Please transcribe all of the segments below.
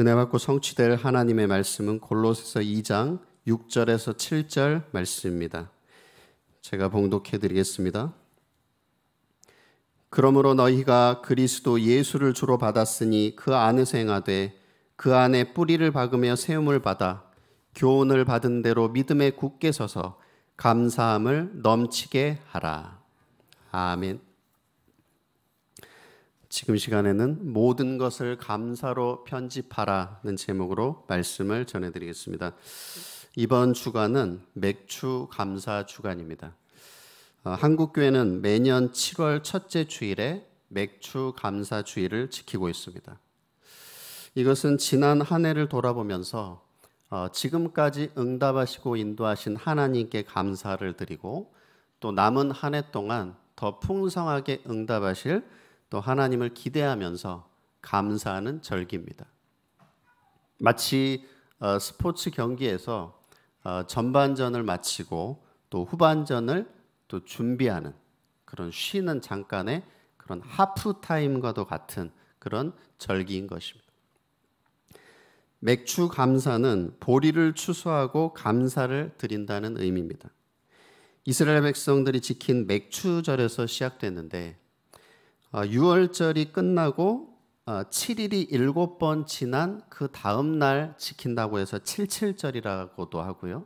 은혜 받고 성취될 하나님의 말씀은 골로새서 2장 6절에서 7절 말씀입니다. 제가 봉독해 드리겠습니다. 그러므로 너희가 그리스도 예수를 주로 받았으니 그 안에서 행하되 그 안에 뿌리를 박으며 세움을 받아 교훈을 받은 대로 믿음에 굳게 서서 감사함을 넘치게 하라. 아멘. 지금 시간에는 모든 것을 감사로 편집하라는 제목으로 말씀을 전해드리겠습니다. 이번 주간은 맥주 감사 주간입니다. 어, 한국교회는 매년 7월 첫째 주일에 맥주 감사 주일을 지키고 있습니다. 이것은 지난 한 해를 돌아보면서 어, 지금까지 응답하시고 인도하신 하나님께 감사를 드리고 또 남은 한 해 동안 더 풍성하게 응답하실 또 하나님을 기대하면서 감사하는 절기입니다. 마치 어, 스포츠 경기에서 어, 전반전을 마치고 또 후반전을 또 준비하는 그런 쉬는 잠깐의 그런 하프 타임과도 같은 그런 절기인 것입니다. 맥주 감사는 보리를 추수하고 감사를 드린다는 의미입니다. 이스라엘 백성들이 지킨 맥추절에서 시작됐는데 6월절이 아, 끝나고 7일이 아, 7번 지난 그 다음 날 지킨다고 해서 77절이라고도 하고요.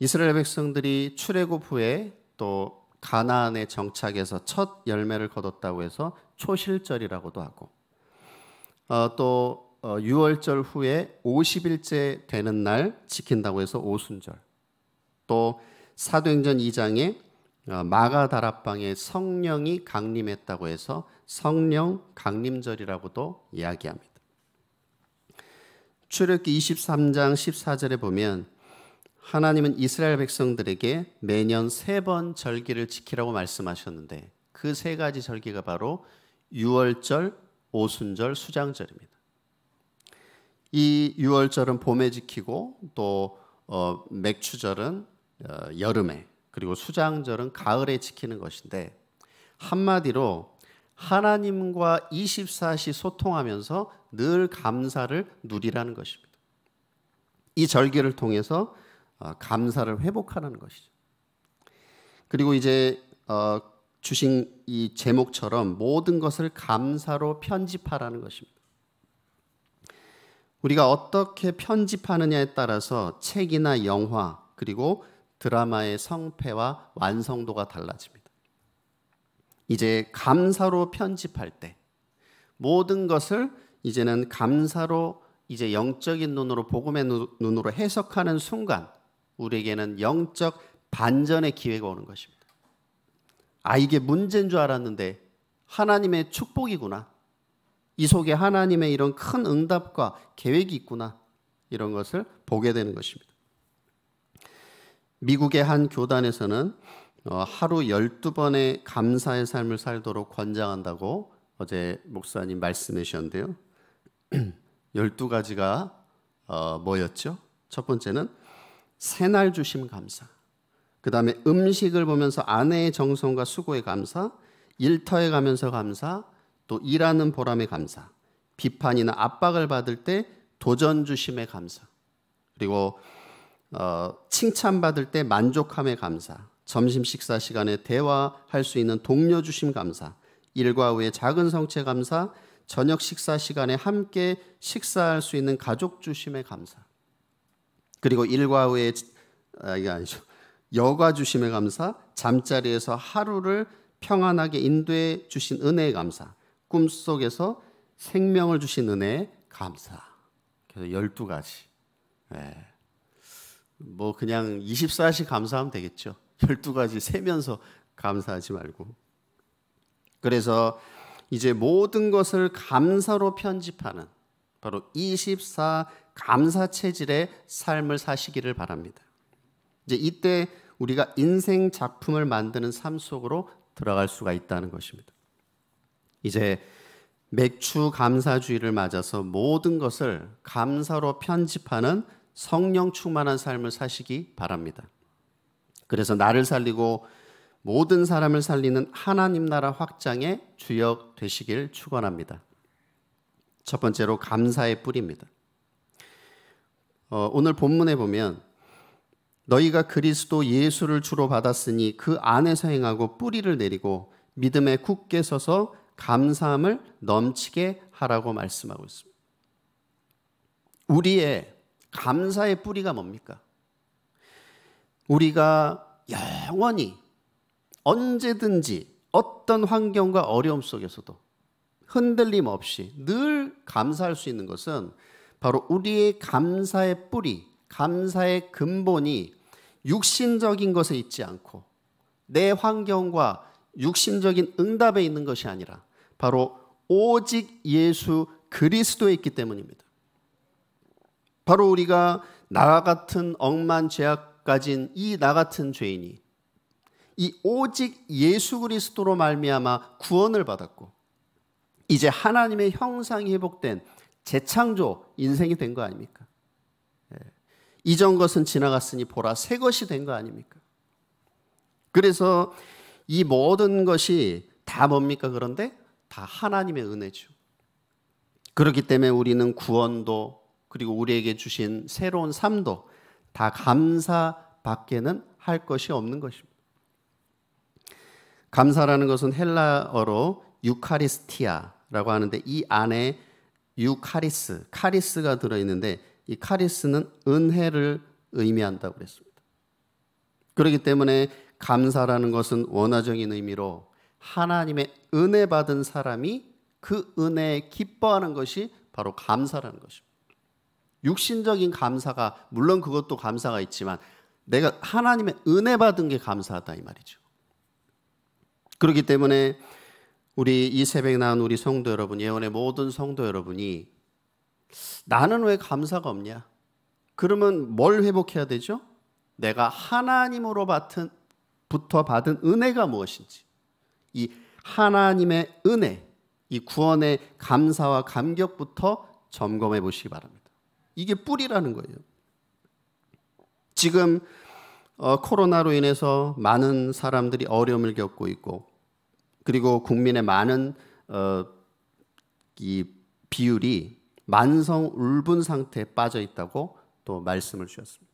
이스라엘 백성들이 출애굽 후에 또 가나안에 정착해서 첫 열매를 거뒀다고 해서 초실절이라고도 하고 어, 또 6월절 어, 후에 50일째 되는 날 지킨다고 해서 오순절 또 사도행전 2장에 어, 마가다락방에 성령이 강림했다고 해서 성령 강림절이라고도 이야기합니다. 출애굽기 23장 14절에 보면 하나님은 이스라엘 백성들에게 매년 세 번 절기를 지키라고 말씀하셨는데 그 세 가지 절기가 바로 유월절, 오순절, 수장절입니다. 이 유월절은 봄에 지키고 또 어, 맥추절은 어, 여름에 그리고 수장절은 가을에 지키는 것인데 한마디로 하나님과 24시 소통하면서 늘 감사를 누리라는 것입니다. 이 절기를 통해서 어, 감사를 회복하라는 것이죠. 그리고 이제 어, 주신 이 제목처럼 모든 것을 감사로 편집하라는 것입니다. 우리가 어떻게 편집하느냐에 따라서 책이나 영화 그리고 드라마의 성패와 완성도가 달라집니다. 이제 감사로 편집할 때 모든 것을 이제는 감사로 이제 영적인 눈으로 복음의 눈으로 해석하는 순간 우리에게는 영적 반전의 기회가 오는 것입니다. 아 이게 문제인 줄 알았는데 하나님의 축복이구나. 이 속에 하나님의 이런 큰 응답과 계획이 있구나. 이런 것을 보게 되는 것입니다. 미국의 한 교단에서는 어, 하루 12번의 감사의 삶을 살도록 권장한다고 어제 목사님 말씀해 주셨는데요. 12가지가 어, 뭐였죠? 첫 번째는 새날 주심 감사. 그 다음에 음식을 보면서 아내의 정성과 수고의 감사, 일터에 가면서 감사, 또 일하는 보람의 감사, 비판이나 압박을 받을 때 도전 주심의 감사, 그리고 어, 칭찬받을 때 만족함의 감사, 점심 식사 시간에 대화할 수 있는 동료 주심 감사, 일과 후에 작은 성체 감사, 저녁 식사 시간에 함께 식사할 수 있는 가족 주심의 감사. 그리고 일과 후에 아, 이게 아니죠. 여가 주심의 감사, 잠자리에서 하루를 평안하게 인도해 주신 은혜의 감사, 꿈속에서 생명을 주신 은혜의 감사. 그래서 12가지. 네. 뭐 그냥 24시 감사하면 되겠죠. 12가지 세면서 감사하지 말고. 그래서 이제 모든 것을 감사로 편집하는 바로 24 감사 체질의 삶을 사시기를 바랍니다. 이제 이때 우리가 인생 작품을 만드는 삶 속으로 들어갈 수가 있다는 것입니다. 이제 맥주 감사주의를 맞아서 모든 것을 감사로 편집하는 성령 충만한 삶을 사시기 바랍니다. 그래서 나를 살리고 모든 사람을 살리는 하나님 나라 확장의 주역 되시길 축원합니다. 첫 번째로 감사의 뿌리입니다. 어, 오늘 본문에 보면 너희가 그리스도 예수를 주로 받았으니 그 안에서 행하고 뿌리를 내리고 믿음에 굳게 서서 감사함을 넘치게 하라고 말씀하고 있습니다. 우리의 감사의 뿌리가 뭡니까? 우리가 영원히 언제든지 어떤 환경과 어려움 속에서도 흔들림 없이 늘 감사할 수 있는 것은 바로 우리의 감사의 뿌리, 감사의 근본이 육신적인 것에 있지 않고 내 환경과 육신적인 응답에 있는 것이 아니라 바로 오직 예수 그리스도에 있기 때문입니다. 바로 우리가 나 같은 억만 죄악 가진 이 나 같은 죄인이 이 오직 예수 그리스도로 말미암아 구원을 받았고 이제 하나님의 형상이 회복된 재창조 인생이 된 거 아닙니까? 예. 이전 것은 지나갔으니 보라 새 것이 된 거 아닙니까? 그래서 이 모든 것이 다 뭡니까? 그런데 다 하나님의 은혜죠. 그렇기 때문에 우리는 구원도 그리고 우리에게 주신 새로운 삶도 다 감사밖에는 할 것이 없는 것입니다. 감사라는 것은 헬라어로 유카리스티아라고 하는데 이 안에 유카리스, 카리스가 들어 있는데 이 카리스는 은혜를 의미한다고 그랬습니다. 그렇기 때문에 감사라는 것은 원화적인 의미로 하나님의 은혜 받은 사람이 그 은혜에 기뻐하는 것이 바로 감사라는 것입니다. 육신적인 감사가 물론 그것도 감사가 있지만 내가 하나님의 은혜 받은 게 감사하다 이 말이죠. 그렇기 때문에 우리 이 새벽 나온 우리 성도 여러분 예언의 모든 성도 여러분이 나는 왜 감사가 없냐? 그러면 뭘 회복해야 되죠? 내가 하나님으로 받은 부터 받은 은혜가 무엇인지 이 하나님의 은혜 이 구원의 감사와 감격부터 점검해 보시기 바랍니다. 이게 뿌리라는 거예요. 지금 어, 코로나로 인해서 많은 사람들이 어려움을 겪고 있고 그리고 국민의 많은 어, 이 비율이 만성 울분 상태에 빠져 있다고 또 말씀을 주셨습니다.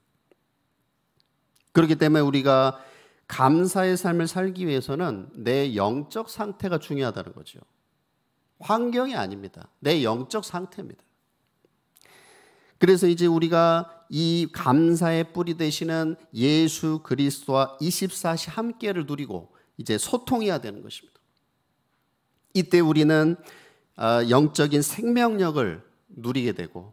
그렇기 때문에 우리가 감사의 삶을 살기 위해서는 내 영적 상태가 중요하다는 거죠. 환경이 아닙니다. 내 영적 상태입니다. 그래서 이제 우리가 이 감사의 뿌리 되시는 예수 그리스도와 24시 함께를 누리고 이제 소통해야 되는 것입니다. 이때 우리는 어, 영적인 생명력을 누리게 되고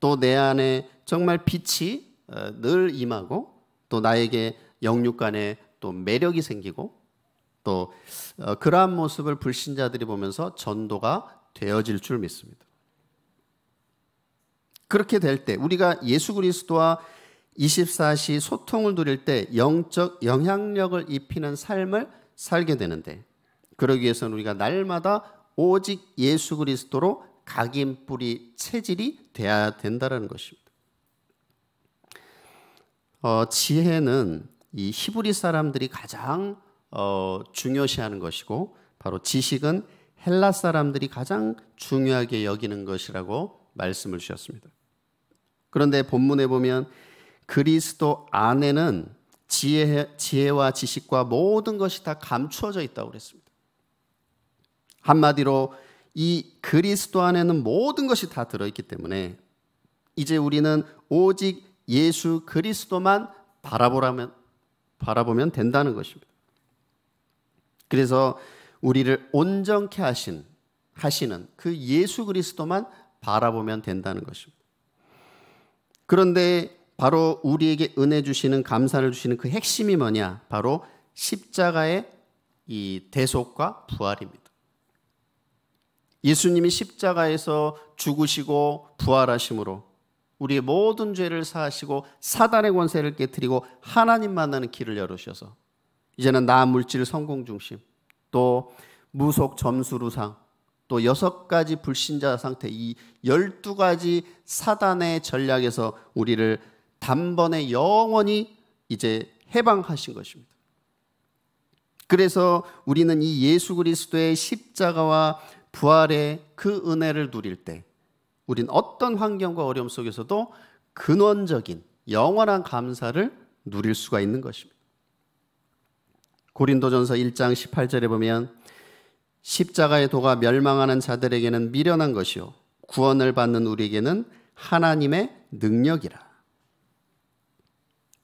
또 내 안에 정말 빛이 어, 늘 임하고 또 나에게 영육간에 또 매력이 생기고 또 어, 그러한 모습을 불신자들이 보면서 전도가 되어질 줄 믿습니다. 그렇게 될 때 우리가 예수 그리스도와 24시 소통을 누릴 때 영적 영향력을 입히는 삶을 살게 되는데 그러기 위해서는 우리가 날마다 오직 예수 그리스도로 각인 뿌리 체질이 돼야 된다는 것입니다. 어, 지혜는 이 히브리 사람들이 가장 어, 중요시하는 것이고 바로 지식은 헬라 사람들이 가장 중요하게 여기는 것이라고 말씀을 주셨습니다. 그런데 본문에 보면 그리스도 안에는 지혜, 지혜와 지식과 모든 것이 다 감추어져 있다고 그랬습니다. 한마디로 이 그리스도 안에는 모든 것이 다 들어있기 때문에 이제 우리는 오직 예수 그리스도만 바라보라면, 바라보면 된다는 것입니다. 그래서 우리를 온전케 하신, 하시는 그 예수 그리스도만 바라보면 된다는 것입니다. 그런데 바로 우리에게 은혜 주시는 감사를 주시는 그 핵심이 뭐냐? 바로 십자가의 이 대속과 부활입니다. 예수님이 십자가에서 죽으시고 부활하심으로 우리의 모든 죄를 사하시고 사단의 권세를 깨뜨리고 하나님 만나는 길을 열으셔서 이제는 나 물질 성공 중심 또 무속 점수루상 또 여섯 가지 불신자 상태 이 열두 가지 사단의 전략에서 우리를 단번에 영원히 이제 해방하신 것입니다. 그래서 우리는 이 예수 그리스도의 십자가와 부활의 그 은혜를 누릴 때 우린 어떤 환경과 어려움 속에서도 근원적인 영원한 감사를 누릴 수가 있는 것입니다. 고린도전서 1장 18절에 보면 십자가의 도가 멸망하는 자들에게는 미련한 것이요 구원을 받는 우리에게는 하나님의 능력이라.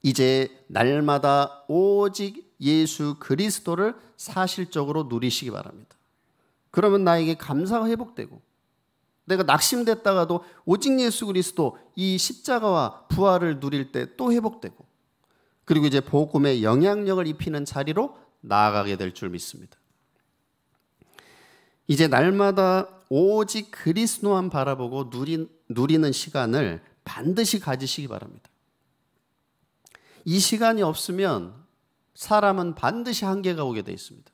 이제 날마다 오직 예수 그리스도를 사실적으로 누리시기 바랍니다. 그러면 나에게 감사가 회복되고 내가 낙심됐다가도 오직 예수 그리스도 이 십자가와 부활을 누릴 때 또 회복되고 그리고 이제 복음의 영향력을 입히는 자리로 나아가게 될 줄 믿습니다. 이제 날마다 오직 그리스도만 바라보고 누리, 누리는 시간을 반드시 가지시기 바랍니다. 이 시간이 없으면 사람은 반드시 한계가 오게 되어 있습니다.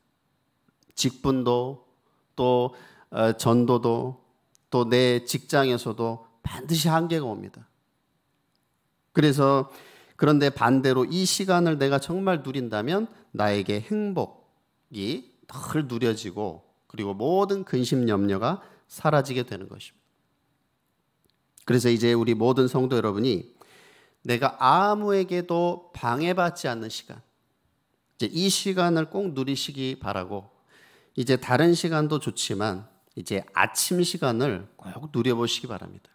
직분도 또 어, 전도도 또 내 직장에서도 반드시 한계가 옵니다. 그래서 그런데 반대로 이 시간을 내가 정말 누린다면 나에게 행복이 덜 누려지고 그리고 모든 근심 염려가 사라지게 되는 것입니다. 그래서 이제 우리 모든 성도 여러분이 내가 아무에게도 방해받지 않는 시간, 이제 이 시간을 꼭 누리시기 바라고, 이제 다른 시간도 좋지만, 이제 아침 시간을 꼭 누려보시기 바랍니다.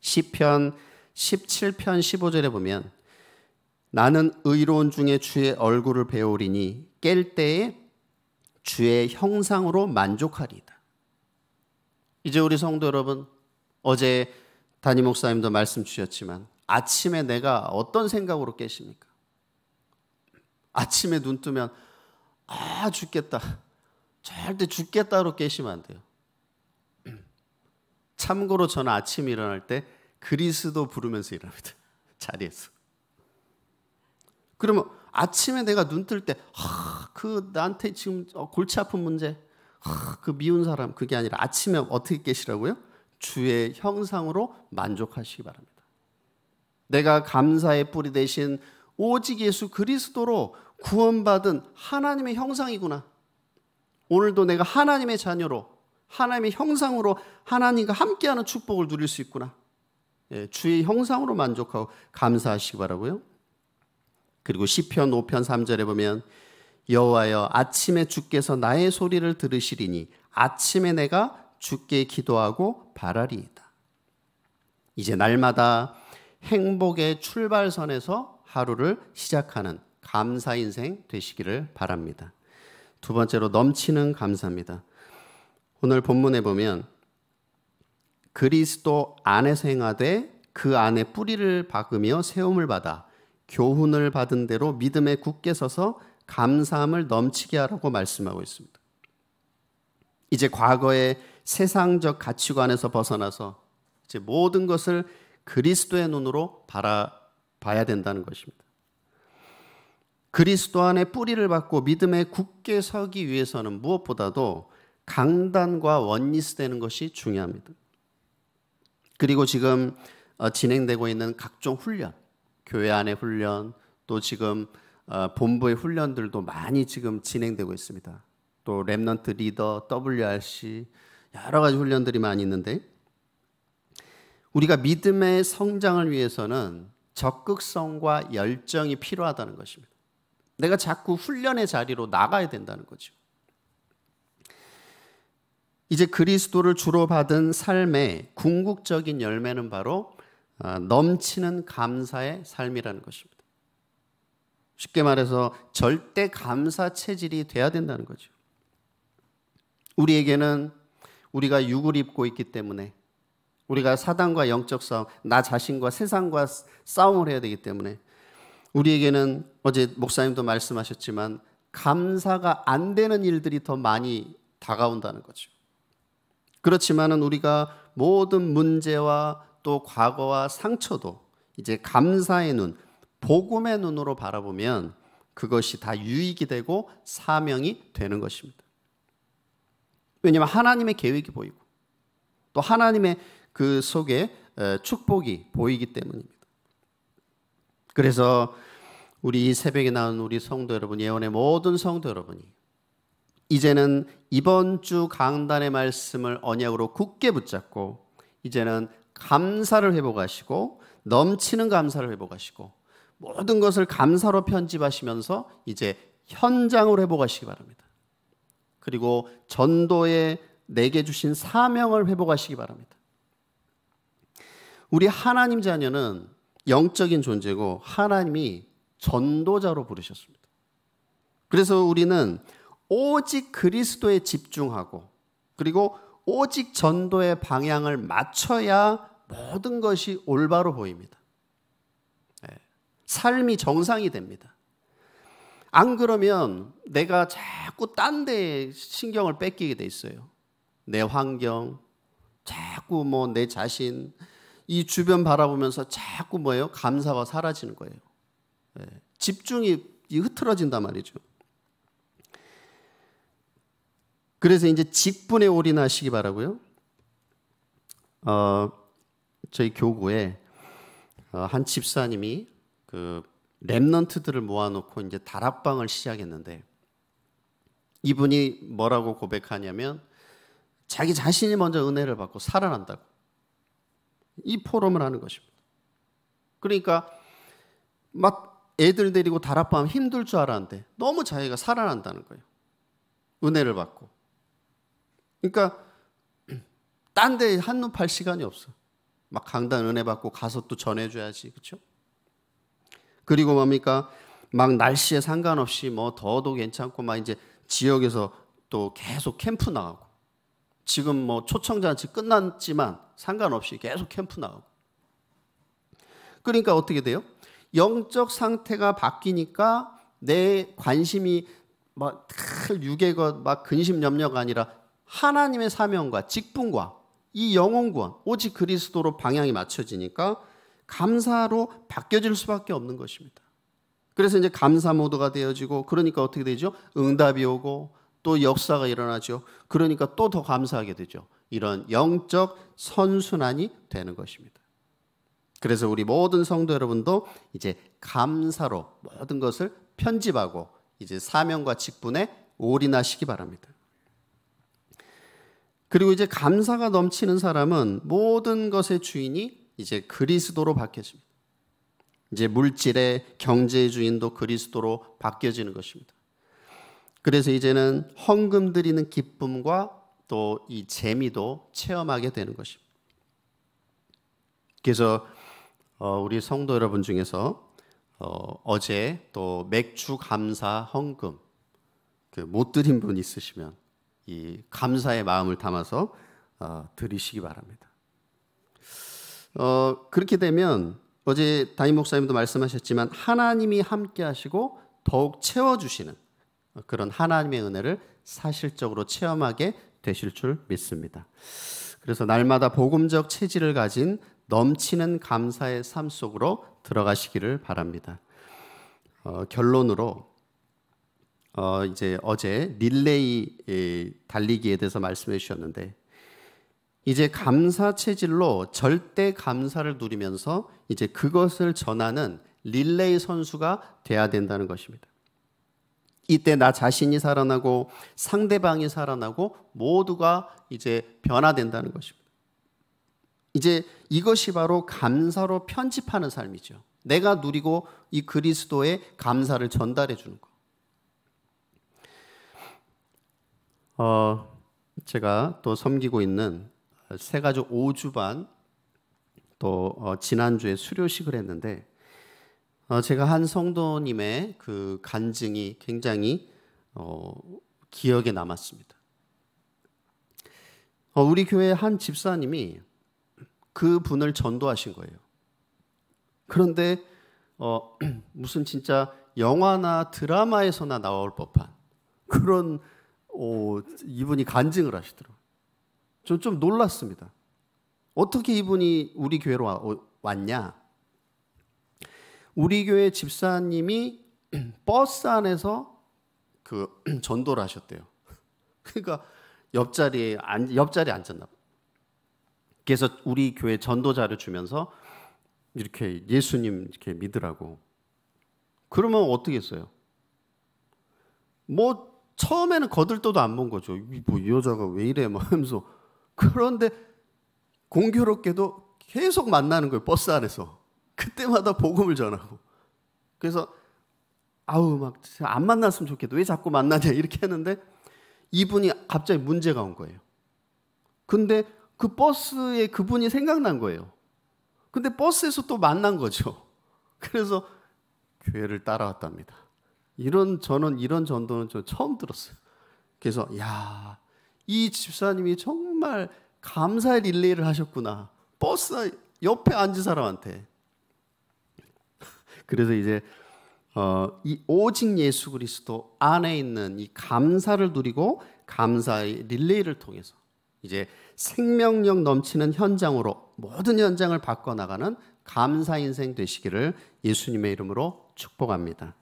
10편, 17편, 15절에 보면, 나는 의로운 중에 주의 얼굴을 배우리니, 깰 때에 주의 형상으로 만족하리다. 이제 우리 성도 여러분, 어제 담임 목사님도 말씀 주셨지만 아침에 내가 어떤 생각으로 깨십니까? 아침에 눈 뜨면 아 죽겠다. 절대 죽겠다로 깨시면 안 돼요. 참고로 저는 아침 일어날 때 그리스도 부르면서 일어니다 자리에서. 그러면 아침에 내가 눈 뜰 때, 그 나한테 지금 어, 골치 아픈 문제, 그 미운 사람, 그게 아니라 아침에 어떻게 깨시라고요? 주의 형상으로 만족하시기 바랍니다. 내가 감사의 뿌리 대신 오직 예수 그리스도로 구원받은 하나님의 형상이구나. 오늘도 내가 하나님의 자녀로 하나님의 형상으로 하나님과 함께하는 축복을 누릴 수 있구나. 예, 주의 형상으로 만족하고 감사하시기 바라고요. 그리고 시편 5편 3절에 보면 여호와여 아침에 주께서 나의 소리를 들으시리니 아침에 내가 주께 기도하고 바라리이다. 이제 날마다 행복의 출발선에서 하루를 시작하는 감사 인생 되시기를 바랍니다. 두 번째로 넘치는 감사입니다. 오늘 본문에 보면 그리스도 안에서 행하되 그 안에 뿌리를 박으며 세움을 받아 교훈을 받은 대로 믿음에 굳게 서서 감사함을 넘치게 하라고 말씀하고 있습니다. 이제 과거의 세상적 가치관에서 벗어나서 이제 모든 것을 그리스도의 눈으로 바라봐야 된다는 것입니다. 그리스도 안에 뿌리를 받고 믿음에 굳게 서기 위해서는 무엇보다도 강단과 원리스 되는 것이 중요합니다. 그리고 지금 어, 진행되고 있는 각종 훈련, 교회 안의 훈련 또 지금 어, 본부의 훈련들도 많이 지금 진행되고 있습니다. 또 랩넌트 리더, WRC 여러 가지 훈련들이 많이 있는데 우리가 믿음의 성장을 위해서는 적극성과 열정이 필요하다는 것입니다. 내가 자꾸 훈련의 자리로 나가야 된다는 거죠. 이제 그리스도를 주로 받은 삶의 궁극적인 열매는 바로 아, 넘치는 감사의 삶이라는 것입니다. 쉽게 말해서 절대 감사 체질이 돼야 된다는 거죠. 우리에게는 우리가 육을 입고 있기 때문에 우리가 사단과 영적 싸움, 나 자신과 세상과 싸움을 해야 되기 때문에 우리에게는 어제 목사님도 말씀하셨지만 감사가 안 되는 일들이 더 많이 다가온다는 거죠. 그렇지만은 우리가 모든 문제와 또 과거와 상처도 이제 감사의 눈, 복음의 눈으로 바라보면 그것이 다 유익이 되고 사명이 되는 것입니다. 왜냐하면 하나님의 계획이 보이고 또 하나님의 그 속에 축복이 보이기 때문입니다. 그래서 우리 새벽에 나온 우리 성도 여러분, 예언의 모든 성도 여러분이 이제는 이번 주 강단의 말씀을 언약으로 굳게 붙잡고 이제는 감사를 회복하시고 넘치는 감사를 회복하시고 모든 것을 감사로 편집하시면서 이제 현장으 회복하시기 바랍니다. 그리고 전도에 내게 주신 사명을 회복하시기 바랍니다. 우리 하나님 자녀는 영적인 존재고 하나님이 전도자로 부르셨습니다. 그래서 우리는 오직 그리스도에 집중하고 그리고 오직 전도의 방향을 맞춰야 모든 것이 올바로 보입니다. 예, 삶이 정상이 됩니다. 안 그러면 내가 자꾸 딴 데에 신경을 뺏기게 돼 있어요. 내 환경, 자꾸 뭐 내 자신, 이 주변 바라보면서 자꾸 뭐예요? 감사가 사라지는 거예요. 예. 집중이 흐트러진단 말이죠. 그래서 이제 직분에 올인하시기 바라고요. 어, 저희 교구에 어, 한 집사님이 그 랩넌트들을 모아놓고 이제 다락방을 시작했는데 이분이 뭐라고 고백하냐면 자기 자신이 먼저 은혜를 받고 살아난다고 이 포럼을 하는 것입니다. 그러니까 막 애들 데리고 다락방 힘들 줄 알았는데 너무 자기가 살아난다는 거예요. 은혜를 받고. 그러니까 딴 데 한눈 팔 시간이 없어. 막 강단 은혜 받고 가서 또 전해줘야지, 그렇죠? 그리고 뭡니까? 막 날씨에 상관없이 뭐 더도 괜찮고 막 이제 지역에서 또 계속 캠프 나가고 지금 뭐 초청잔치 끝났지만 상관없이 계속 캠프 나가고 그러니까 어떻게 돼요? 영적 상태가 바뀌니까 내 관심이 막늘 유괴막 근심 염려가 아니라 하나님의 사명과 직분과 이 영혼 구원 오직 그리스도로 방향이 맞춰지니까 감사로 바뀌어질 수밖에 없는 것입니다. 그래서 이제 감사 모드가 되어지고 그러니까 어떻게 되죠? 응답이 오고 또 역사가 일어나죠. 그러니까 또 더 감사하게 되죠. 이런 영적 선순환이 되는 것입니다. 그래서 우리 모든 성도 여러분도 이제 감사로 모든 것을 편집하고 이제 사명과 직분에 올인하시기 바랍니다. 그리고 이제 감사가 넘치는 사람은 모든 것의 주인이 이제 그리스도로 바뀌어집니다. 이제 물질의 경제의 주인도 그리스도로 바뀌어지는 것입니다. 그래서 이제는 헌금 드리는 기쁨과 또 이 재미도 체험하게 되는 것입니다. 그래서 어, 우리 성도 여러분 중에서 어, 어제 또 맥주 감사 헌금 그 못 드린 분 있으시면 이 감사의 마음을 담아서 어, 드리시기 바랍니다. 어, 그렇게 되면 어제 담임 목사님도 말씀하셨지만 하나님이 함께 하시고 더욱 채워주시는 그런 하나님의 은혜를 사실적으로 체험하게 되실 줄 믿습니다. 그래서 날마다 복음적 체질을 가진 넘치는 감사의 삶 속으로 들어가시기를 바랍니다. 어, 결론으로 어 이제 어제 릴레이 예, 달리기에 대해서 말씀해 주셨는데 이제 감사 체질로 절대 감사를 누리면서 이제 그것을 전하는 릴레이 선수가 돼야 된다는 것입니다. 이때 나 자신이 살아나고 상대방이 살아나고 모두가 이제 변화된다는 것입니다. 이제 이것이 바로 감사로 편집하는 삶이죠. 내가 누리고 이 그리스도의 감사를 전달해 주는 것. 어, 제가 또 섬기고 있는 세 가지 5주반 또 어, 지난주에 수료식을 했는데 어, 제가 한 성도님의 그 간증이 굉장히 어, 기억에 남았습니다. 어, 우리 교회 한 집사님이 그 분을 전도하신 거예요. 그런데 어, 무슨 진짜 영화나 드라마에서나 나올 법한 그런 오, 이분이 간증을 하시더라고요. 전좀 놀랐습니다. 어떻게 이분이 우리 교회로 와, 왔냐? 우리 교회 집사님이 버스 안에서 그 전도를 하셨대요. 그러니까 옆자리에 앉, 옆자리에 앉았나 봐. 그래서 우리 교회 전도자를 주면서 이렇게 예수님 이렇게 믿으라고. 그러면 어떻게 했어요? 뭐 처음에는 거들떠도 안 본 거죠. 뭐이 뭐 여자가 왜 이래 막 하면서 그런데 공교롭게도 계속 만나는 거예요 버스 안에서 그때마다 복음을 전하고 그래서 아우 막 안 만났으면 좋겠다 왜 자꾸 만나냐 이렇게 했는데 이분이 갑자기 문제가 온 거예요. 근데 그 버스에 그분이 생각난 거예요. 근데 버스에서 또 만난 거죠. 그래서 교회를 따라왔답니다. 이런 저는 이런 전도는 저 처음 들었어요. 그래서 야, 이 집사님이 정말 감사의 릴레이를 하셨구나. 버스 옆에 앉은 사람한테. 그래서 이제 어, 이 오직 예수 그리스도 안에 있는 이 감사를 누리고 감사의 릴레이를 통해서 이제 생명력 넘치는 현장으로 모든 현장을 바꿔 나가는 감사 인생 되시기를 예수님의 이름으로 축복합니다.